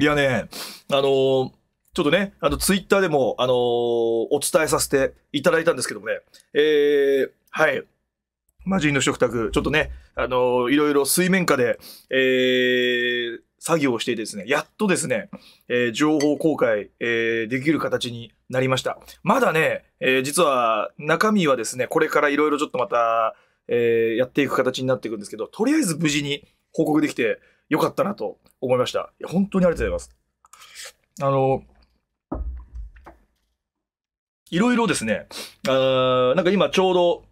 いやね、あのー、ちょっとね、あの、ツイッターでも、あのー、お伝えさせていただいたんですけどもね、えー、はい。魔人の食卓、ちょっとね、あのいろいろ水面下で、えー、作業をしていてですね、やっとですね、えー、情報公開、えー、できる形になりました。まだね、えー、実は中身はですね、これからいろいろちょっとまた、えやっていく形になっていくんですけど、とりあえず無事に報告できて、良かったなと思いました。いや、本当にありがとうございます。あの、いろいろですね、あなんか今ちょうど、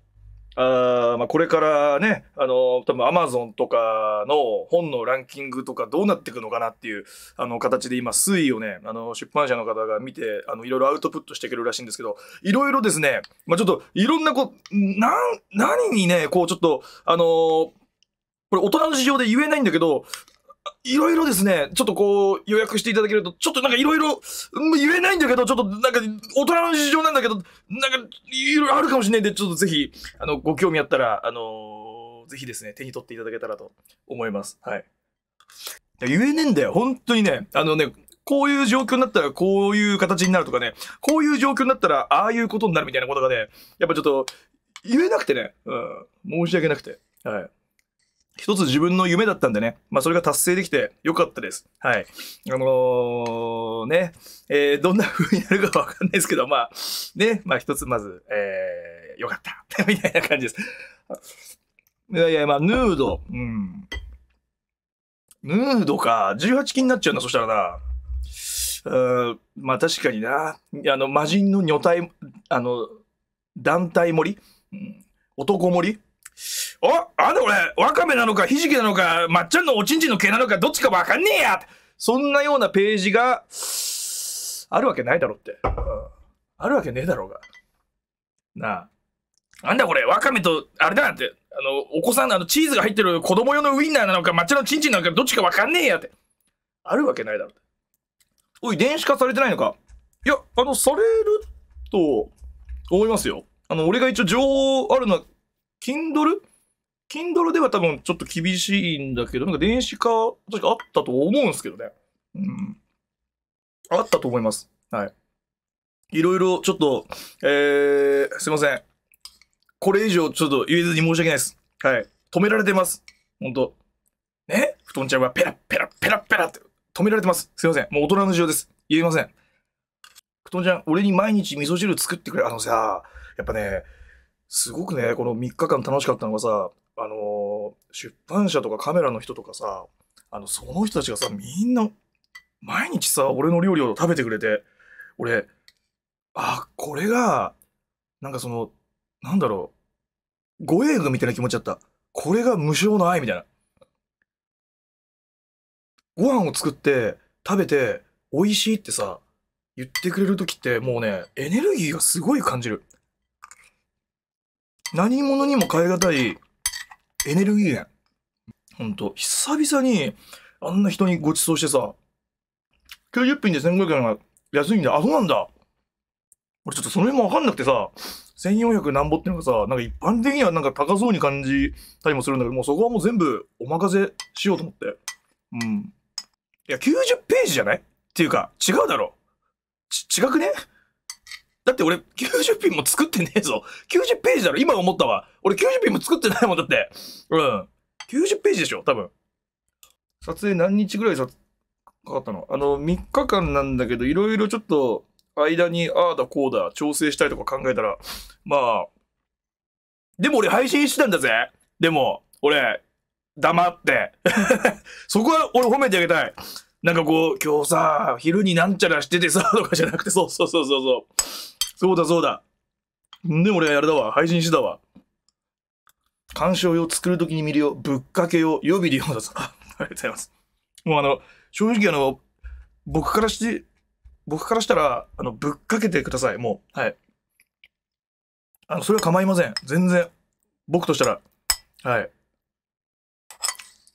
あまあ、これからね、あの多分 Amazon とかの本のランキングとかどうなっていくのかなっていうあの形で今推移をね、あの出版社の方が見て、あのいろいろアウトプットしてくけるらしいんですけど、いろいろですね、まあ、ちょっといろんなこう、なん、何にね、こうちょっと、あのこれ大人の事情で言えないんだけど、いろいろですね、ちょっとこう予約していただけると、ちょっとなんかいろいろ、言えないんだけど、ちょっとなんか大人の事情なんだけど、なんかいろいろあるかもしれないんで、ちょっとぜひ、あの、ご興味あったら、あのー、ぜひですね、手に取っていただけたらと思います。はい。言えねえんだよ、本当にね。あのね、こういう状況になったらこういう形になるとかね、こういう状況になったらああいうことになるみたいなことがね、やっぱちょっと言えなくてね、うん、申し訳なくて。はい。一つ自分の夢だったんでね、まあ、それが達成できてよかったです。はい。あのー、ね、えー、どんな風になるかわかんないですけど、まあ、ね、まあ、一つまず、えー、よかった みたいな感じです。いやいや、まあ、ヌード。うん。ヌードか。18禁になっちゃうな、そしたらな。うんまあ確かにな。あの、魔人の女体、あの、団体盛り、うん、男盛りおあんだこれ、わかめなのか、ひじきなのか、まっちゃんのおちんちんの毛なのか、どっちかわかんねえやそんなようなページが、あるわけないだろって。あるわけねえだろうが。なあ。なんだこれ、わかめと、あれだなって。あの、お子さんのあのチーズが入ってる子供用のウインナーなのか、抹茶のチンチンなのか、どっちかわかんねえやって。あるわけないだろって。おい、電子化されてないのか。いや、あの、されると思いますよ。あの、俺が一応情報あるのは、キンドル Kindle では多分ちょっと厳しいんだけど、なんか電子化、確かあったと思うんですけどね。うん。あったと思います。はい。いろいろちょっと、えー、すいません。これ以上ちょっと言えずに申し訳ないです。はい。止められてます。ほんと。ね布団ちゃんはペラペラペラペラって止められてます。すいません。もう大人の事情です。言えません。布団ちゃん、俺に毎日味噌汁作ってくれ。あのさ、やっぱね、すごくね、この3日間楽しかったのがさ、あの出版社とかカメラの人とかさあのその人たちがさみんな毎日さ俺の料理を食べてくれて俺あこれがなんかそのなんだろう護衛軍みたいな気持ちだったこれが無償の愛みたいなご飯を作って食べて美味しいってさ言ってくれる時ってもうねエネルギーがすごい感じる何者にも代え難いエネルギー源。ほんと、久々に、あんな人にご馳走してさ、90分で1500円が安いんだ。あ、そうなんだ。俺ちょっとその辺もわかんなくてさ、1400なんぼっていうのがさ、なんか一般的にはなんか高そうに感じたりもするんだけど、もうそこはもう全部お任せしようと思って。うん。いや、90ページじゃないっていうか、違うだろ。ち、違くねだって俺90品も作ってねえぞ。90ページだろ今思ったわ。俺90品も作ってないもんだって。うん。90ページでしょ多分。撮影何日ぐらいかかったのあの、3日間なんだけど、いろいろちょっと間にああだこうだ調整したりとか考えたら、まあ、でも俺配信してたんだぜ。でも、俺、黙って。そこは俺褒めてあげたい。なんかこう、今日さ、昼になんちゃらしててさ、とかじゃなくて、そうそうそうそうそう。そうだそうだ。で、俺はやるだわ。配信してたわ。鑑賞用、作るときに見るよ、ぶっかけ用、予備利用だぞ。ありがとうございます。もうあの、正直あの、僕からして、僕からしたら、あの、ぶっかけてください、もう。はい。あの、それは構いません。全然。僕としたら、はい。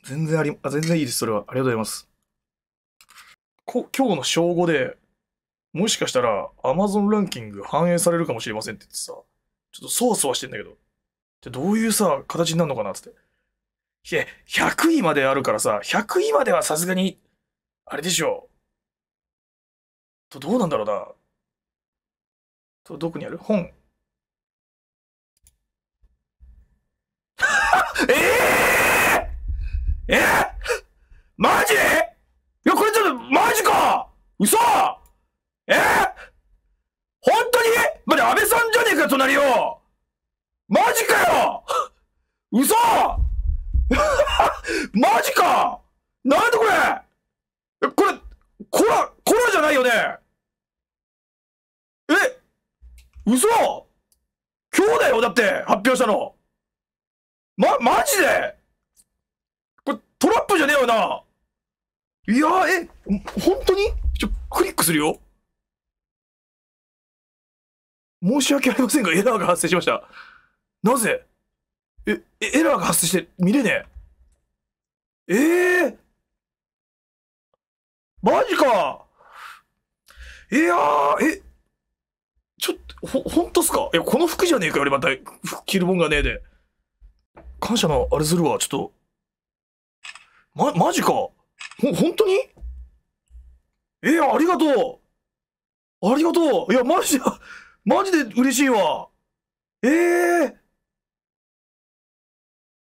全然あり、あ、全然いいです、それは。ありがとうございます。こ今日の正午で、もしかしたらアマゾンランキング反映されるかもしれませんって言ってさ、ちょっとそわそわしてんだけど。ゃ、どういうさ、形になるのかなって。いや、100位まであるからさ、100位まではさすがに、あれでしょう。と、どうなんだろうな。と、どこにある本。え えー、えー、マジいや、これちょっと、マジか嘘安倍さんじゃねえか、隣よマジかよ嘘 マジかなんでこれこれ、コラ、コラじゃないよねえ嘘今日だよだって発表したのま、マジでこれトラップじゃねえよないやえ、本当にちょ、クリックするよ申し訳ありませんが、エラーが発生しました。なぜえ、エラーが発生して見れねえ。ええー、マジかいやー、え、ちょっと、ほ、ほんとっすかいや、この服じゃねえかよ、俺また、服着るもんがねえで。感謝のあれするわ、ちょっと。ま、マジか。ほ、本当にえー、ありがとうありがとういや、マジだマジで嬉しいわ。ええー、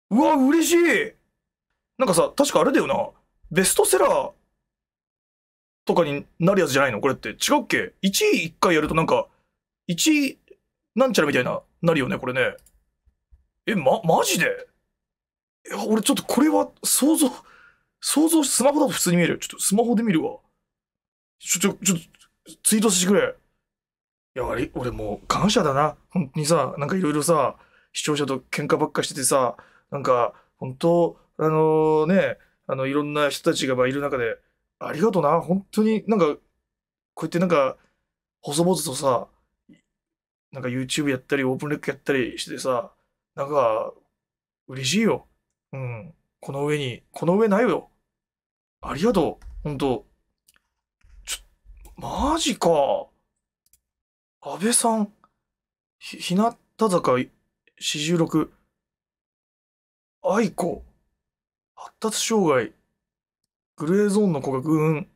うわ、嬉しい。なんかさ、確かあれだよな。ベストセラーとかになるやつじゃないのこれって違うっけ ?1 位1回やるとなんか、1位なんちゃらみたいな、なるよね、これね。え、ま、マジでいや、俺ちょっとこれは想像、想像スマホだと普通に見える。ちょっとスマホで見るわ。ちょ、ちょ、ちょ、ツイートしてくれ。いや、俺もう感謝だな。本当にさ、なんかいろいろさ、視聴者と喧嘩ばっかしててさ、なんか、本当あのー、ね、あの、いろんな人たちがいる中で、ありがとうな。本当になんか、こうやってなんか、細々とさ、なんか YouTube やったり、オープンレックやったりしてさ、なんか、嬉しいよ。うん。この上に、この上ないよ。ありがとう。本当ちょ、マジか。安倍さん、ひ、日向坂46、愛子、発達障害、グレーゾーンの子がぐーん。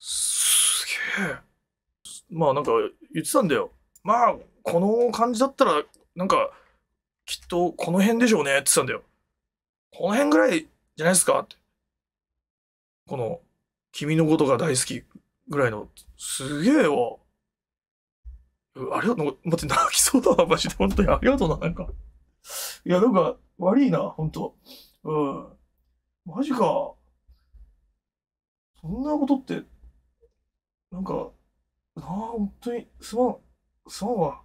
すげえ。まあなんか言ってたんだよ。まあ、この感じだったら、なんか、きっとこの辺でしょうねって言ってたんだよ。この辺ぐらいじゃないですかって。この君のことが大好きぐらいの、すげえよ。あれ、待って、泣きそうだな、マジで。本当にありがとうな、なんか。いや、なんか、悪いな、本当うん。マジか。そんなことって、なんか、なあ、本当に、すまん、すまんわ。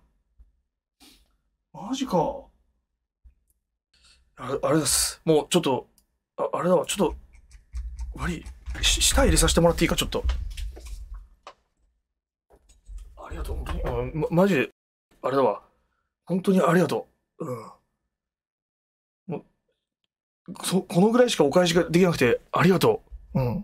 マジか。あれ、あれです。もう、ちょっと、ああれだわ、ちょっと、悪い。下入れさせてもらっていいか、ちょっと。ありがとう、本当に。あま、マジで、あれだわ。本当にありがとう。うん。そこのぐらいしかお返しができなくて、ありがとう。うん。